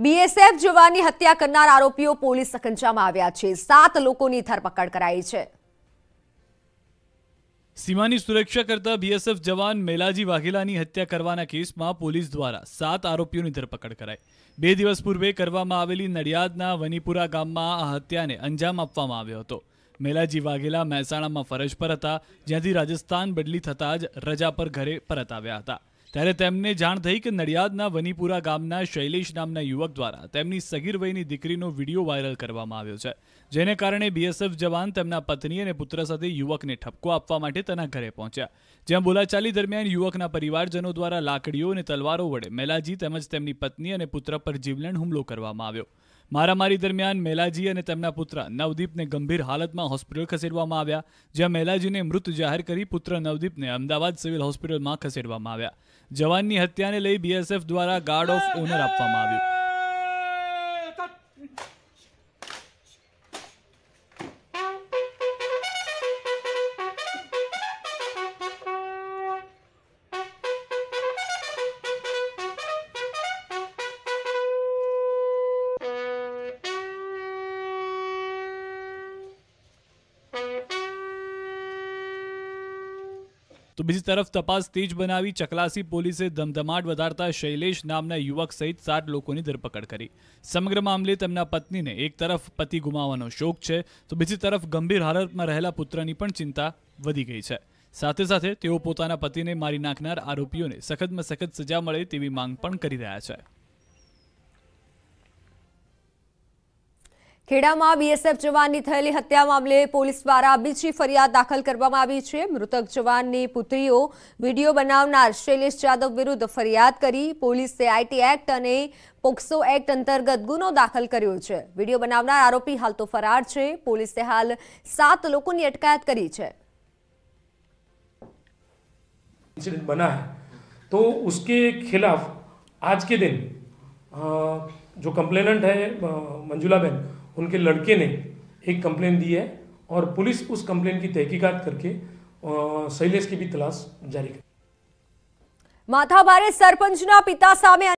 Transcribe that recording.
BSF જવાનની હત્યા કરનાર આરોપીઓ પોલીસ સકંજામાં આવ્યા છે સાત લોકોની ધરપકડ કરાઈ છે સીમાની સુરક્ષા કરતા બીએસએફ જવાન મેલાજી વાઘેલાની હત્યા કરવાના કેસમાં પોલીસ દ્વારા સાત આરોપીઓની ધરપકડ કરાઈ બે દિવસ પૂર્વે કરવામાં આવેલી નડિયાદના વનીપુરા ગામમાં આ હત્યાને અંજામ આપવામાં આવ્યો હતો મેલાજી વાઘેલા મહેસાણામાં ફરજ પર હતા જ્યાંથી રાજસ્થાન બદલી થતાં જ રજા પર ઘરે પરત આવ્યા હતા ત્યારે તેમને જાણ થઈ કે નડિયાદના વનીપુરા ગામના શૈલેષ નામના યુવક દ્વારા તેમની સગીર વયની દીકરીનો વિડીયો વાયરલ કરવામાં આવ્યો છે જેને કારણે બીએસએફ જવાન તેમના પત્ની અને પુત્ર સાથે યુવકને ઠપકો આપવા માટે તેના ઘરે પહોંચ્યા જ્યાં બોલાચાલી દરમિયાન યુવકના પરિવારજનો દ્વારા લાકડીઓ અને તલવારો વડે મેલાજી તેમજ તેમની પત્ની અને પુત્ર પર જીવલેણ હુમલો કરવામાં આવ્યો મારામારી દરમિયાન મેલાજી અને તેમના પુત્ર નવદીપને ગંભીર હાલતમાં હોસ્પિટલ ખસેડવામાં આવ્યા જ્યાં મેલાજીને મૃત જાહેર કરી પુત્ર નવદીપને અમદાવાદ સિવિલ હોસ્પિટલમાં ખસેડવામાં આવ્યા જવાનની હત્યાને લઈ બીએસએફ દ્વારા ગાર્ડ ઓફ ઓનર આપવામાં આવ્યું તો બીજી તરફ તપાસ તેજ બનાવી ચકલાસી પોલીસે ધમધમાટ વધારતા શૈલેષ નામના યુવક સહિત સાત લોકોની ધરપકડ કરી સમગ્ર મામલે તેમના પત્નીને એક તરફ પતિ ગુમાવવાનો શોક છે તો બીજી તરફ ગંભીર હાલતમાં રહેલા પુત્રની પણ ચિંતા વધી ગઈ છે સાથે સાથે તેઓ પોતાના પતિને મારી નાખનાર આરોપીઓને સખતમાં સખત સજા મળે તેવી માંગ પણ કરી રહ્યા છે ખેડામાં બીએસએફ જવાનની થયેલી હત્યા મામલે પોલીસ દ્વારા બીજી ફરિયાદ દાખલ કરવામાં આવી છે મૃતક જવાનની પુત્રીઓ વિડીયો બનાવનાર શૈલેષ જાદવ વિરુદ્ધ ફરિયાદ કરી પોલીસે આઈટી એક્ટ અને પોક્સો એક્ટ અંતર્ગત ગુનો દાખલ કર્યો છે વિડીયો બનાવનાર આરોપી હાલ તો ફરાર છે પોલીસે હાલ સાત લોકોની અટકાયત કરી છે તો ખિલાફ આજ કે દિન જો કમ્પ્લેનન્ટ હૈ મંજુલાબેન उनके लड़के ने एक कंप्लेन दी है और पुलिस उस कंप्लेन की तहकीकात करके शैलेश की भी तलाश जारी कर કરી માથાભારે સરપંચના पिता સામે